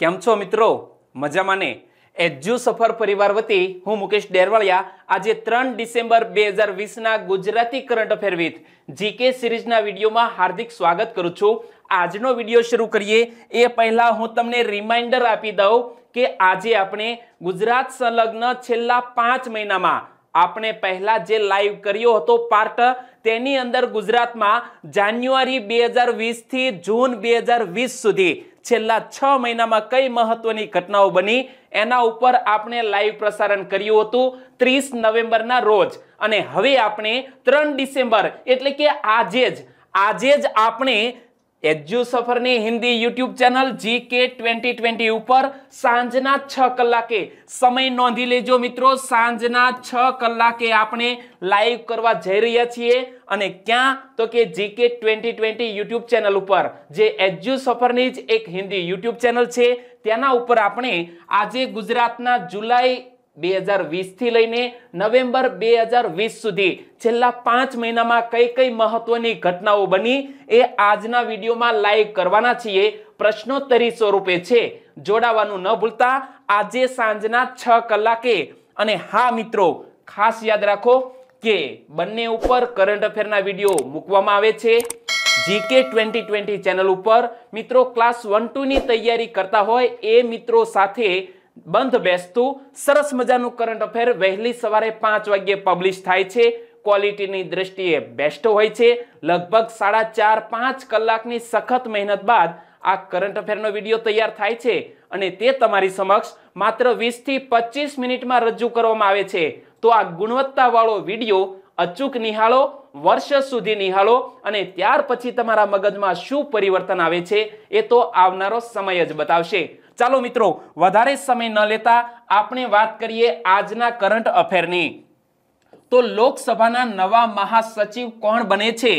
કેમ છો મિત્રો મજામાં ને એજ્યુ સફર પરિવાર વતી હું મુકેશ ડેરવાળિયા આજે ત્રણ ડિસેમ્બર બે હજાર વીસના Gujarati current affair with GK સિરીઝના વિડીયોમાં હાર્દિક સ્વાગત કરું છું આજનો વિડીયો શરૂ કરીએ એ પહેલાં હું તમને રિમાઇન્ડર આપી દઉં કે આજે આપણે ગુજરાત સંલગ્ન છેલ્લા પાંચ મહિનામાં આપણે પહેલાં જે લાઈવ કર્યો હતો પાર્ટ તેની અંદર ગુજરાતમાં જાન્યુઆરી બે હજાર વીસથી જૂન બે હજાર વીસ સુધી છેલ્લા છ મહિનામાં કઈ મહત્વની ઘટનાઓ બની એના ઉપર આપણે લાઈવ પ્રસારણ કર્યું હતું ત્રીસ નવેમ્બરના રોજ અને હવે આપણે ત્રણ ડિસેમ્બર એટલે કે આજે જ આજે જ આપણે એજ્યુ સફરની Hindi YouTube channel G K twenty twenty ઉપર સાંજના છ કલાકે સમય નોંધી લેજો મિત્રો સાંજના છ કલાકે આપણે લાઈવ કરવા જઈ રહ્યા છીએ અને ક્યાં તો કે જી K twenty twenty YouTube channel ઉપર જે એજ્યુ સફરની જ એક હિન્દી યુટ્યુબ ચેનલ છે તેના ઉપર આપણે આજે ગુજરાતના જુલાઈ બે હજાર વીસથી લઈને નવેમ્બર બે હજાર વીસ સુધી છેલ્લા પાંચ મહિનામાં કઈ કઈ મહત્વની ઘટનાઓ બની એ આજના વિડીયોમાં લાઈવ કરવાના છીએ પ્રશ્નોત્તરી સ્વરૂપે છે જોડાવાનું ન ભૂલતા આજે સાંજના છ કલાકે અને હા મિત્રો ખાસ યાદ રાખો કે બંને ઉપર કરંટ અફેરના વિડીયો મૂકવામાં આવે છે જીકે ટ્વેન્ટી ટ્વેન્ટી ચેનલ ઉપર મિત્રો ક્લાસ વન ટુની તૈયારી કરતા હોય એ મિત્રો સાથે બંધ બેસતું સરસ મજાનું કરંટ અફેર વહેલી સવારે પાંચ વાગ્યે પબ્લિશ થાય છે ક્વોલિટીની દ્રષ્ટિએ બેસ્ટ હોય છે લગભગ સાડા ચાર પાંચ કલાકની સખત મહેનત બાદ આ કરંટ અફેરનો વિડીયો તૈયાર થાય છે અને તે તમારી સમક્ષ માત્ર વીસથી પચીસ મિનિટમાં રજૂ કરવામાં આવે છે તો આ ગુણવત્તાવાળો વિડીયો અચૂક નિહાળો વર્ષ સુધી નિહાળો અને ત્યાર પછી તમારા મગજમાં શું પરિવર્તન આવે છે એ તો આવનારો સમય જ બતાવશે ચાલો મિત્રો વધારે સમય ન લેતા આપણે વાત કરીએ આજના કરંટ અફેરની તો લોકસભાના નવા મહાસચિવ કોણ બને છે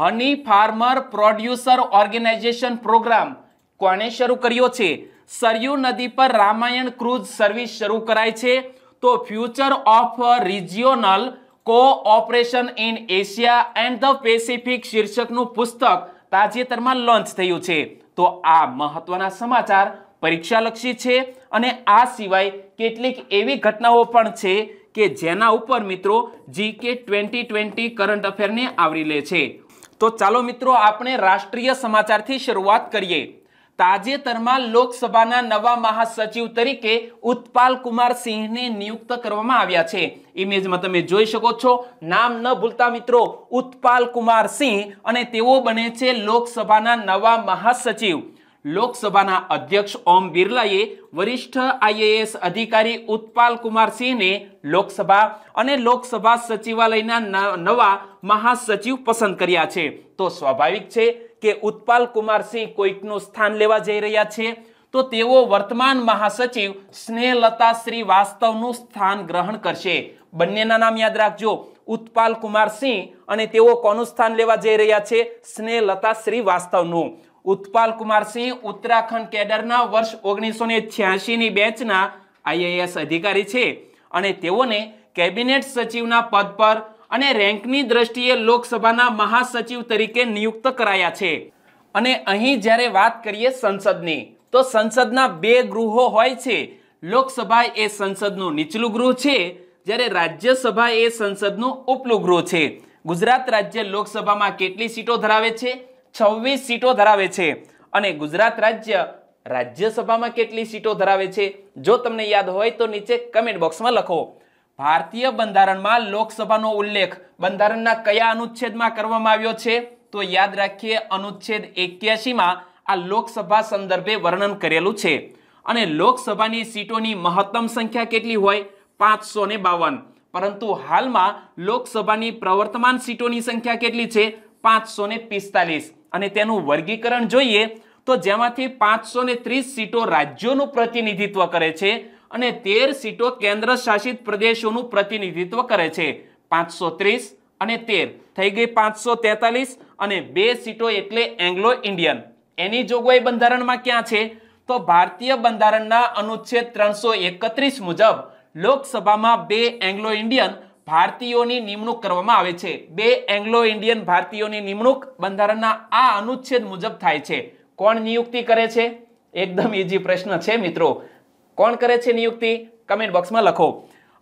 honey farmer producer organisation programme કોને શરૂ કર્યો છે સરયુ નદી પર રામાયણ ક્રૂઝ સર્વિસ શરૂ કરાય છે તો future of regional cooperation in Asia and the Pacific શીર્ષકનું પુસ્તક તાજેતરમાં લોન્ચ થયું છે તો આ મહત્વના સમાચાર પરીક્ષાલક્ષી છે અને આ સિવાય કેટલીક એવી ઘટનાઓ પણ છે કે જેના ઉપર મિત્રો જીકે ટ્વેન્ટી ટ્વેન્ટી કરંટ અફેરને આવરી લે છે તો ચાલો મિત્રો આપણે રાષ્ટ્રીય સમાચારથી શરૂઆત કરીએ તાજેતરમાં લોકસભાના નવા મહાસચિવ તરીકે ઉત્પાલ કુમાર સિંહને નિયુક્ત કરવામાં આવ્યા છે ઇમેજમાં તમે જોઈ શકો છો નામ ન ભૂલતા મિત્રો ઉત્પાલ કુમાર સિંહ અને તેઓ બને છે લોકસભાના નવા મહાસચિવ લોકસભાના અધ્યક્ષ ઓમ બિરલાએ વરિષ્ઠ આઈએએસ અધિકારી ઉત્પાલ કુમારસિંહને લોકસભા અને લોકસભા સચિવાલયના નવા મહાસચિવ પસંદ કર્યા છે તો સ્વાભાવિક છે કે ઉત્પાલ કુમારસિંહ કોઈકનું સ્થાન લેવા જઈ રહ્યા છે તો તેઓ વર્તમાન મહાસચિવ સ્નેહલતા શ્રીવાસ્તવનું સ્થાન ગ્રહણ કરશે બંનેના નામ યાદ રાખજો ઉત્પાલ કુમારસિંહ અને તેઓ કોનું સ્થાન લેવા જઈ રહ્યા છે સ્નેહલતા શ્રીવાસ્તવનું ઉત્પાલ કુમારસિંહ ઉત્તરાખંડ કેડરના વર્ષ ઓગણીસો ને છ્યાસીની બેચના આઈએએસ અધિકારી છે અને તેઓને કેબિનેટ સચિવના પદ પર અને રેન્કની દ્રષ્ટિએ લોકસભાના મહાસચિવ તરીકે નિયુક્ત કરાયા છે અને અહીં જ્યારે વાત કરીએ સંસદની તો સંસદના બે ગૃહો હોય છે લોકસભા એ સંસદનું નીચલું ગૃહ છે જ્યારે રાજ્યસભા એ સંસદનું ઉપલું ગૃહ છે ગુજરાત રાજ્ય લોકસભામાં કેટલી સીટો ધરાવે છે છવ્વીસ સીટો ધરાવે છે અને ગુજરાત રાજ્ય રાજ્યસભામાં કેટલી સીટો ધરાવે છે જો તમને યાદ હોય તો નીચે કમેન્ટ બોક્સમાં લખો ભારતીય બંધારણમાં લોકસભાનો ઉલ્લેખ બંધારણના કયા અનુચ્છેદમાં કરવામાં આવ્યો છે તો યાદ રાખીએ અનુચ્છેદ એક્યાસીમાં આ લોકસભા સંદર્ભે વર્ણન કરેલું છે અને લોકસભાની સીટોની મહત્તમ સંખ્યા કેટલી હોય પાંચસો ને બાવન પરંતુ હાલમાં લોકસભાની પ્રવર્તમાન સીટોની સંખ્યા કેટલી છે પાંચસો ને પિસ્તાલીસ અને તેનું વર્ગીકરણ જોઈએ તો જેમાંથી પાંચસો ત્રીસ સીટો રાજ્યોનું પ્રતિનિધિત્વ કરે છે અને તેર સીટો કેન્દ્ર શાસિત પ્રદેશોનું પ્રતિનિધિત્વ કરે છે પાંચસો ત્રીસ અને તેર થઈ ગઈ પાંચસો તેતાલીસ અને બે સીટો એટલે એંગ્લો ઇન્ડિયન એની જોગવાઈ બંધારણમાં ક્યાં છે તો ભારતીય બંધારણના અનુચ્છેદ ત્રણસો એકત્રીસ મુજબ લોકસભામાં બે એંગ્લો ઇન્ડિયન ભારતીયોની નિમણૂક કરવામાં આવે છે બે એંગ્લો ઇન્ડિયન ભારતીયોની નિમણૂક બંધારણના આ અનુચ્છેદ મુજબ થાય છે કોણ નિયુક્તિ કરે છે એકદમ ઈજી પ્રશ્ન છે મિત્રો કોણ કરે છે નિયુક્તિ કમેન્ટ બોક્સમાં લખો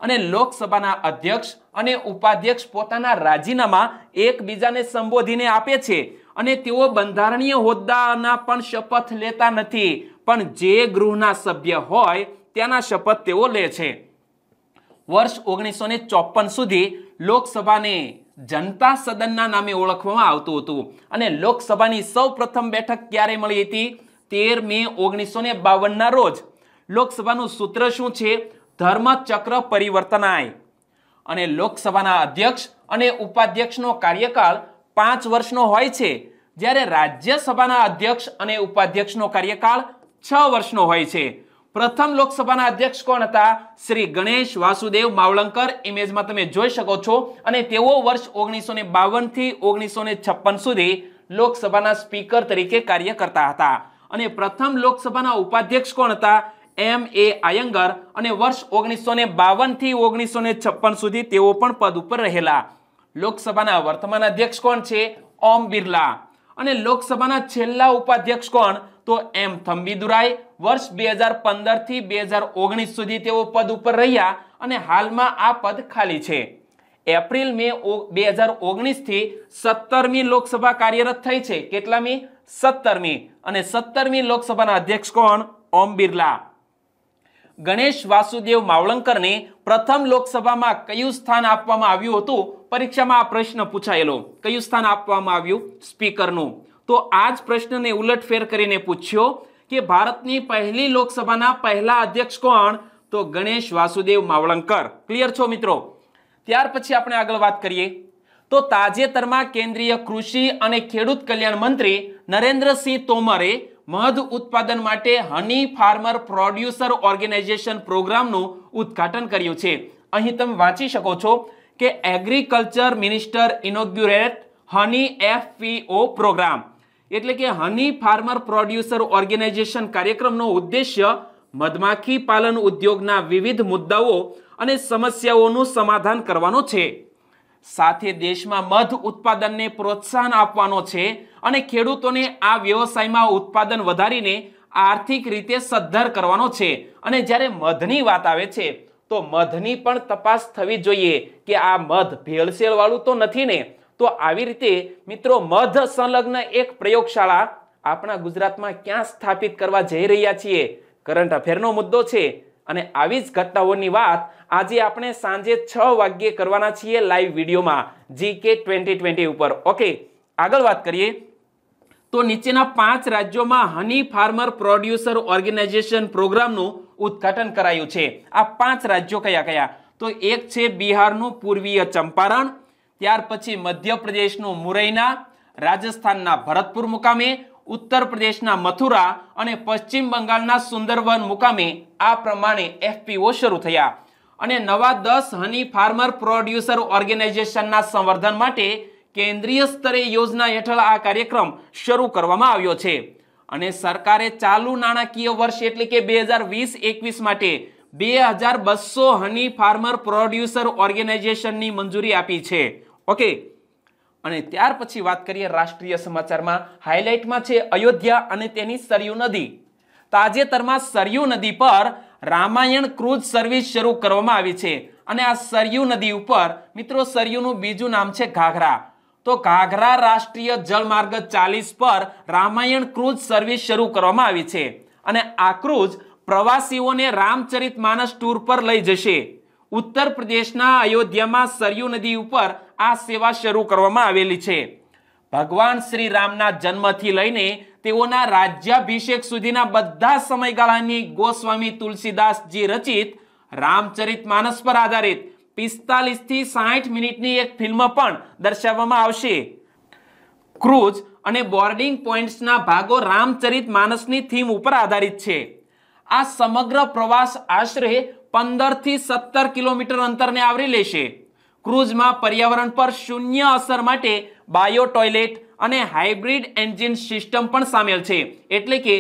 અને લોકસભાના અધ્યક્ષ અને ઉપાધ્યક્ષ પોતાના રાજીનામા એકબીજાને સંબોધીને આપે છે અને તેઓ બંધારણીય હોદ્દાના પણ શપથ લેતા નથી પણ જે ગૃહના સભ્ય હોય ત્યાંના શપથ તેઓ લે છે વર્ષ ઓગણીસો ને ચોપન સુધી લોકસભાને જનતા સદનના નામે ઓળખવામાં આવતું હતું અને લોકસભાની સૌ પ્રથમ બેઠક ક્યારે મળી હતી તેર મે ઓગણીસો ને બાવનના રોજ લોકસભાનું સૂત્ર શું છે ધર્મચક્ર પરિવર્તનાય અને લોકસભાના અધ્યક્ષ અને ઉપાધ્યક્ષનો કાર્યકાળ પાંચ વર્ષનો હોય છે જ્યારે રાજ્યસભાના અધ્યક્ષ અને ઉપાધ્યક્ષનો કાર્યકાળ છ વર્ષનો હોય છે પ્રથમ લોકસભાના અધ્યક્ષ કોણ હતા શ્રી ગણેશ વાસુદેવ માવલંકર ઇમેજમાં તમે જોઈ શકો છો અને તેઓ વર્ષ ઓગણીસો ને બાવનથી ઓગણીસો ને છપ્પન સુધી લોકસભાના સ્પીકર તરીકે કાર્ય કરતા હતા અને પ્રથમ લોકસભાના ઉપાધ્યક્ષ કોણ હતા એમ એ આયંગર અને વર્ષ ઓગણીસો ને બાવનથી ઓગણીસો ને છપ્પન સુધી તેઓ પણ પદ ઉપર રહેલા લોકસભાના વર્તમાન અધ્યક્ષ કોણ છે ઓમ બિરલા અને લોકસભાના છેલ્લા ઉપાધ્યક્ષ કોણ તો એમ થંબીદુરાય વર્ષ બે હજાર પંદરથી બે હજાર ઓગણીસ સુધી તેઓ પદ ઉપર રહ્યા અને હાલમાં આ પદ ખાલી છે એપ્રિલ મે બે હજાર ઓગણીસથી સત્તરમી લોકસભા કાર્યરત થઈ છે કેટલામી સત્તરમી અને સત્તરમી લોકસભાના અધ્યક્ષ કોણ ઓમ બિરલા ગણેશ વાસુદેવ માવળંકરને પ્રથમ લોકસભામાં કયું સ્થાન આપવામાં આવ્યું હતું પરીક્ષામાં આ પ્રશ્ન પૂછાયેલો કયું સ્થાન આપવામાં આવ્યું સ્પીકરનું તો આ જ પ્રશ્નને ઉલટફેર કરીને પૂછ્યો કે ભારતની પહેલી લોકસભાના પહેલા અધ્યક્ષ કોણ તો ગણેશ વાસુદેવ માવળંકર ક્લિયર છો મિત્રો ત્યાર પછી આપણે આગળ વાત કરીએ તો તાજેતરમાં કેન્દ્રીય કૃષિ અને ખેડૂત કલ્યાણ મંત્રી નરેન્દ્રસિંહ તોમરે મધ ઉત્પાદન માટે હની ફાર્મર પ્રોડ્યુસર ઓર્ગેનાઇઝેશન પ્રોગ્રામનું ઉદ્ઘાટન કર્યું છે અહીં તમે વાંચી શકો છો કે agriculture minister inaugurate honey FPO programme એટલે કે હની ફાર્મર પ્રોડ્યુસર ઓર્ગેનાઇઝેશન કાર્યક્રમનો ઉદ્દેશ્ય મધમાખી પાલન ઉદ્યોગના વિવિધ મુદ્દાઓ અને સમસ્યાઓનું સમાધાન કરવાનો છે સાથે દેશમાં મધ ઉત્પાદનને પ્રોત્સાહન આપવાનો છે અને ખેડૂતોને આ વ્યવસાયમાં ઉત્પાદન વધારીને આર્થિક રીતે સદ્ધર કરવાનો છે અને જ્યારે મધની વાત આવે છે તો મધની પણ તપાસ થવી જોઈએ કે આ મધ ભેળસેળવાળું તો નથી ને તો આવી રીતે મિત્રો મધ સંલગ્ન એક પ્રયોગશાળા આપણા ગુજરાતમાં ક્યાં સ્થાપિત કરવા જઈ રહ્યા છીએ કરંટ અફેરનો મુદ્દો છે અને આવી જ ઘટનાઓની વાત આજે આપણે સાંજે છ વાગ્યે કરવાના છીએ લાઈવ વિડીયોમાં જીકે ટ્વેન્ટી ટ્વેન્ટી ઉપર ઓકે આગળ વાત કરીએ તો નીચેના પાંચ રાજ્યોમાં હની ફાર્મર પ્રોડ્યુસર ઓર્ગેનાઇઝેશન પ્રોગ્રામનું ઉદ્ઘાટન કરાયું છે આ પાંચ રાજ્યો કયા કયા તો એક છે બિહારનું પૂર્વીય ચંપારણ ત્યાર પછી મધ્યપ્રદેશનું મુરૈના રાજસ્થાનના ભરતપુર મુકામે ઉત્તર પ્રદેશના મથુરા અને પશ્ચિમ બંગાળના સુંદરવન મુકામે આ પ્રમાણે એફપીઓ શરૂ થયા અને નવા દસ હની ફાર્મર પ્રોડ્યુસર ઓર્ગેનાઇઝેશનના સંવર્ધન માટે કેન્દ્રીય સ્તરે યોજના હેઠળ આ કાર્યક્રમ શરૂ કરવામાં આવ્યો છે અને સરકારે ચાલુ નાણાકીય વર્ષ એટલે કે બે હજાર વીસ એકવીસ માટે બે હજાર બસો હની ફાર્મર પ્રોડ્યુસર ઓર્ગેનાઇઝેશનની મંજૂરી આપી છે ઓકે અને ત્યાર પછી વાત કરીએ રાષ્ટ્રીય સમાચારમાં હાઇલાઇટમાં છે અયોધ્યા અને તેની સરયુ નદી તાજેતરમાં સરયુ નદી પર રામાયણ ક્રૂઝ સર્વિસ શરૂ કરવામાં આવી છે અને આ સરયુ નદી ઉપર મિત્રો સરયુનું બીજું નામ છે ઘાઘરા તો ઘાઘરા રાષ્ટ્રીય જળમાર્ગ ચાલીસ પર રામાયણ ક્રૂઝ સર્વિસ શરૂ કરવામાં આવી છે અને આ ક્રૂઝ પ્રવાસીઓને રામચરિત માનસ ટૂર પર લઈ જશે ઉત્તર પ્રદેશના અયોધ્યામાં સરયુ નદી ઉપર આ સેવા શરૂ કરવામાં આવેલી છે ભગવાન શ્રી રામના જન્મથી લઈને તેઓના રાજ્યાભિષેક સુધીના બધા સમયગાળાની ગોસ્વામી તુલસીદાસજી રચિત રામચરિત માનસ પર આધારિત પિસ્તાલીસ થી સાહીઠ મિનિટની એક ફિલ્મ પણ દર્શાવવામાં આવશે ક્રૂઝ અને બોર્ડિંગ પોઈન્ટ્સના ભાગો રામચરિત માનસની થીમ ઉપર આધારિત છે આ સમગ્ર પ્રવાસ આશરે પંદરથી સત્તર કિલોમીટર અંતરને આવરી લેશે ક્રૂઝમાં પર્યાવરણ પર શૂન્ય અસર માટે બાયો ટોયલેટ અને હાઇબ્રિડ એન્જિન સિસ્ટમ પણ સામેલ છે એટલે કે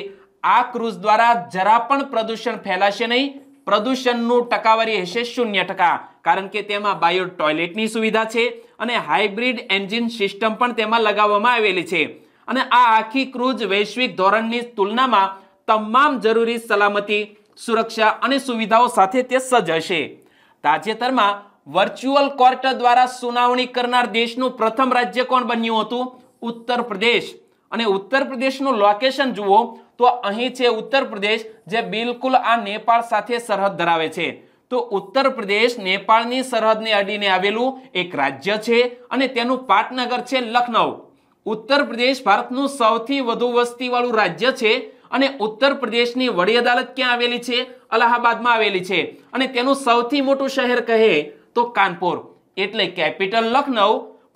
આ ક્રૂઝ દ્વારા જરા પણ પ્રદૂષણ ફેલાશે નહીં પ્રદૂષણનું ટકાવારી હશે શૂન્ય ટકા કારણ કે તેમાં બાયો ટોયલેટની સુવિધા છે અને હાઇબ્રિડ એન્જિન સિસ્ટમ પણ તેમાં લગાવવામાં આવેલી છે અને આ આખી ક્રૂઝ વૈશ્વિક ધોરણની તુલનામાં તમામ જરૂરી સલામતી સુરક્ષા અને સુવિધાઓ સાથે તે સજ્જ હશે તાજેતરમાં વર્ચ્યુઅલ કોર્ટ દ્વારા સુનાવણી કરનાર દેશનું પ્રથમ રાજ્ય કોણ બન્યું હતું ઉત્તર પ્રદેશ અને ઉત્તર પ્રદેશનું લોકેશન જુઓ તો અહીં છે ઉત્તર પ્રદેશ જે બિલકુલ આ નેપાળ સાથે સરહદ ધરાવે છે તો ઉત્તર પ્રદેશ નેપાળની સરહદને અડીને આવેલું એક રાજ્ય છે અને તેનું પાટનગર છે લખનઉ ઉત્તર પ્રદેશ ભારતનું સૌથી વધુ વસ્તીવાળું રાજ્ય છે અને ઉત્તર પ્રદેશની વડી અદાલત ક્યાં આવેલી છે અલ્હાબાદમાં આવેલી છે અને તેનું સૌથી મોટું શહેર કહે તો કાનપુર એટલે કેપિટલ લખનઉ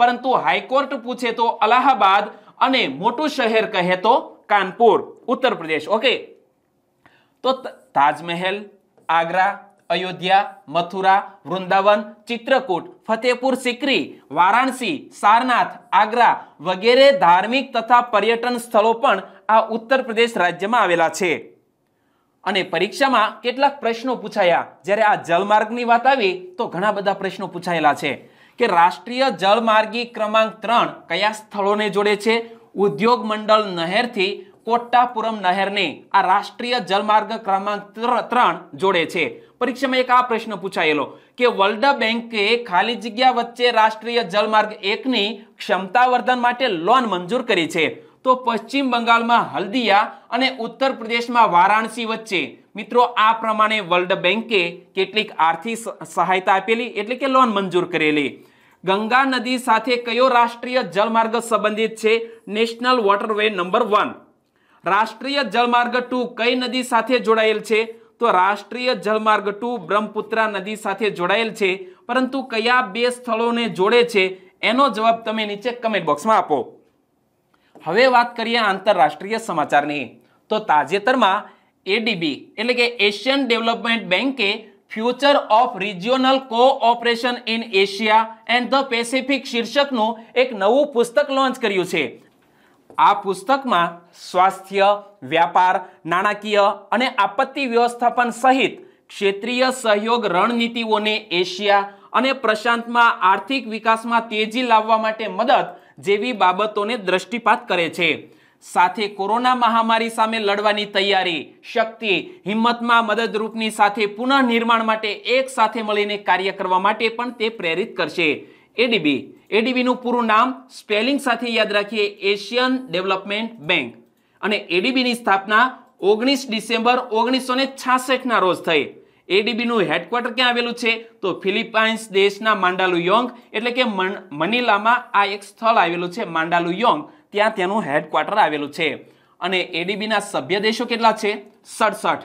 પરંતુ હાઈકોર્ટ પૂછે તો અલાહાબાદ અને મોટું શહેર કહે તો કાનપુર ઉત્તર પ્રદેશ ઓકે તો તાજમહેલ આગ્રા અયોધ્યા મથુરા વૃંદાવન ચિત્રકૂટ ફતેપુર સિકરી વારાણસી સારનાથ આગ્રા વગેરે ધાર્મિક તથા પર્યટન સ્થળો પણ આ ઉત્તર પ્રદેશ રાજ્યમાં આવેલા છે અને પરીક્ષામાં કેટલાક પ્રશ્નો પૂછાયા જ્યારે આ જળમાર્ગની વાત આવી તો ઘણા બધા પ્રશ્નો પૂછાયેલા છે કે રાષ્ટ્રીય જળમાર્ગી ક્રમાંક ત્રણ કયા સ્થળોને જોડે છે ઉદ્યોગ મંડળ નહેરથી કોટ્ટાપુરમ નહેરને આ રાષ્ટ્રીય જળમાર્ગ ક્રમાંક ત્રણ જોડે છે પરીક્ષામાં એક આ પ્રશ્ન પૂછાયેલો કે વર્લ્ડ બેંકે ખાલી જગ્યા વચ્ચે રાષ્ટ્રીય જળમાર્ગ એકની ક્ષમતાવર્ધન માટે લોન મંજૂર કરી છે તો પશ્ચિમ બંગાળમાં હલ્દિયા અને ઉત્તર પ્રદેશમાં વારાણસી વચ્ચે મિત્રો આ પ્રમાણે વર્લ્ડ બેંકે કેટલીક આર્થિક સહાયતા આપેલી એટલે કે લોન મંજૂર કરેલી ગંગા નદી સાથે કયો રાષ્ટ્રીય જળમાર્ગ સંબંધિત છે નેશનલ વોટરવે નંબર વન રાષ્ટ્રીય જળમાર્ગ ટુ કઈ નદી સાથે જોડાયેલ છે તો રાષ્ટ્રીય જળમાર્ગ ટુ બ્રહ્મપુત્રા નદી સાથે જોડાયેલ છે પરંતુ કયા બે સ્થળોને જોડે છે એનો જવાબ તમે નીચે કમેન્ટ બોક્સમાં આપો હવે વાત કરીએ આંતરરાષ્ટ્રીય સમાચારની તો તાજેતરમાં એડીબી એટલે કે એશિયન ડેવલપમેન્ટ બેન્કે future of regional cooperation in Asia and the Pacific શીર્ષકનું એક નવું પુસ્તક લોન્ચ કર્યું છે આ પુસ્તકમાં સ્વાસ્થ્ય વ્યાપાર નાણાકીય અને આપત્તિ વ્યવસ્થાપન સહિત ક્ષેત્રીય સહયોગ રણનીતિઓને એશિયા અને પ્રશાંતમાં આર્થિક વિકાસમાં તેજી લાવવા માટે મદદ જેવી બાબતોને દ્રષ્ટિપાત કરે છે સાથે કોરોના મહામારી સામે લડવાની તૈયારી શક્તિ હિંમતમાં મદદરૂપની સાથે પુનઃનિર્માણ માટે એક સાથે મળીને કાર્ય કરવા માટે પણ તે પ્રેરિત કરશે એડીબી એડીબીનું પૂરું નામ સ્પેલિંગ સાથે યાદ રાખીએ એશિયન ડેવલપમેન્ટ બેંક અને એડીબીની સ્થાપના ઓગણીસ ડિસેમ્બર ઓગણીસો ને છાસઠના રોજ થઈ એડીબીનું હેડક્વાર્ટર ક્યાં આવેલું છે તો ફિલિપાઇન્સ દેશના માંડાલુ યોંગ એટલે કે મનીલામાં આ એક સ્થળ આવેલું છે માંડાલુ યોંગ ત્યાં તેનું હેડક્વાર્ટર આવેલું છે અને એડીબીના સભ્ય દેશો કેટલા છે સડસઠ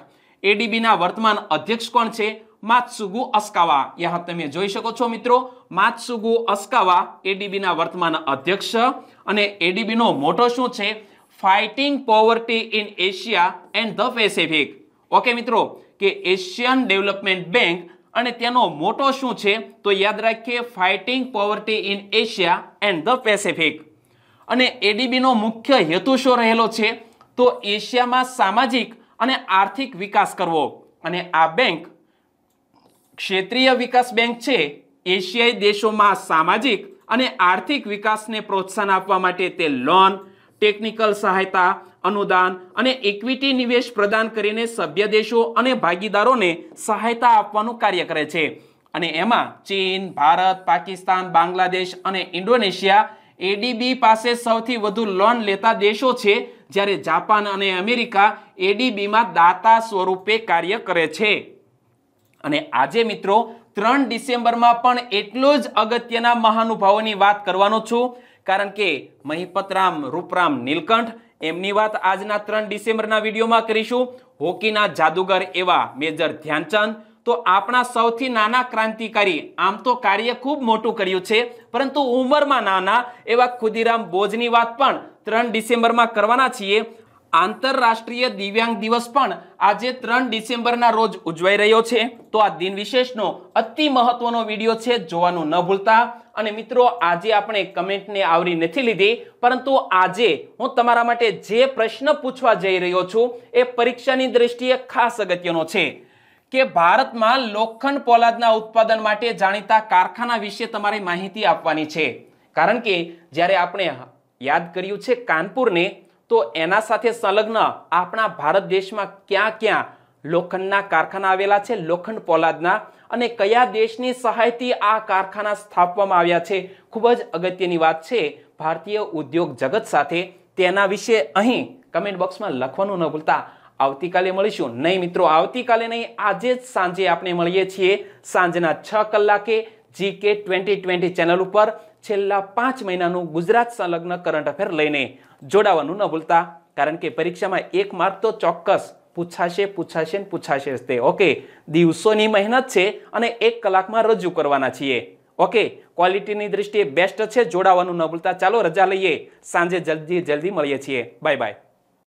એડીબીના વર્તમાન અધ્યક્ષ કોણ છે માતસુગુ અસ્કાવા યહ તમે જોઈ શકો છો મિત્રો માતસુગુ અસ્કાવા એડીબીના વર્તમાન અધ્યક્ષ અને એડીબીનો મોટો શું છે fighting poverty in Asia and the Pacific okay મિત્રો કે એશિયન ડેવલપમેન્ટ બેંક અને તેનો મોટો શું છે તો યાદ રાખીએ fighting poverty in Asia and the Pacific અને એડીબીનો મુખ્ય હેતુ શું રહેલો છે તો એશિયામાં સામાજિક અને આર્થિક વિકાસ કરવો અને આ બેંક ક્ષેત્રીય વિકાસ બેંક છે એશિયાઈ દેશોમાં સામાજિક અને આર્થિક વિકાસને પ્રોત્સાહન આપવા માટે તે લોન ટેકનિકલ સહાયતા અનુદાન અને ઇક્વિટી નિવેશ પ્રદાન કરીને સભ્ય દેશો અને ભાગીદારોને સહાયતા આપવાનું કાર્ય કરે છે અને એમાં ચીન ભારત પાકિસ્તાન બાંગ્લાદેશ અને ઇન્ડોનેશિયા એડીબી પાસે સૌથી વધુ લોન લેતા દેશો છે જ્યારે જાપાન અને અમેરિકા એડીબીમાં દાતા સ્વરૂપે કાર્ય કરે છે અને આજે મિત્રો ત્રણ ડિસેમ્બરમાં પણ એટલો જ અગત્યના મહાનુભાવોની વાત કરવાનો છું કારણ કે મહિપતરામ રૂપરામ નીલકંઠ એમની વાત આજના ત્રણ ડિસેમ્બરના વિડીયોમાં કરીશું હોકીના જાદુગર એવા મેજર ધ્યાનચંદ તો આપણા સૌથી નાના ક્રાંતિકારી આમ તો કાર્ય ખૂબ મોટું કર્યું છે પરંતુ ઉંમરમાં નાના એવા ખુદીરામ બોજની વાત પણ ત્રણ ડિસેમ્બરમાં કરવાના છીએ આંતરરાષ્ટ્રીય દિવ્યાંગ દિવસ પણ આજે ત્રણ ડિસેમ્બરના રોજ ઉજવાઈ રહ્યો છે તો આ દિન વિશેષનો અતિ મહત્વનો વિડીયો છે જોવાનું ન ભૂલતા અને મિત્રો આજે આપણે કમેન્ટને આવરી નથી લીધી પરંતુ આજે હું તમારા માટે જે પ્રશ્ન પૂછવા જઈ રહ્યો છું એ પરીક્ષાની દ્રષ્ટિએ ખાસ અગત્યનો છે કે ભારતમાં લોખંડ પોલાદના ઉત્પાદન માટે જાણીતા કારખાના વિશે તમારે માહિતી આપવાની છે કારણ કે જ્યારે આપણે યાદ કર્યું છે કાનપુરને તો એના સાથે સંલગ્ન આપણા ભારત દેશમાં ક્યાં ક્યાં લોખંડના કારખાના આવેલા છે લોખંડ પોલાદના અને કયા દેશની સહાયથી આ કારખાના સ્થાપવામાં આવ્યા છે ખૂબ જ અગત્યની વાત છે ભારતીય ઉદ્યોગ જગત સાથે તેના વિશે અહીં કમેન્ટ બોક્સમાં લખવાનું ન ભૂલતા આવતીકાલે મળીશું નહીં મિત્રો આવતીકાલે નહીં આજે જ સાંજે આપણે મળીએ છીએ સાંજના છ કલાકે જીકે ટ્વેન્ટી ટ્વેન્ટી ચેનલ ઉપર છેલ્લા પાંચ મહિનાનું ગુજરાત સંલગ્ન કરંટ અફેર લઈને જોડાવાનું ન ભૂલતા કારણ કે પરીક્ષામાં એક માર્ક તો ચોક્કસ પૂછાશે પૂછાશે ને પૂછાશે જ તે ઓકે દિવસોની મહેનત છે અને એક કલાકમાં રજૂ કરવાના છીએ ઓકે ક્વોલિટીની દ્રષ્ટિએ બેસ્ટ છે જોડાવાનું ન ભૂલતા ચાલો રજા લઈએ સાંજે જલ્દી જલ્દી મળીએ છીએ બાય બાય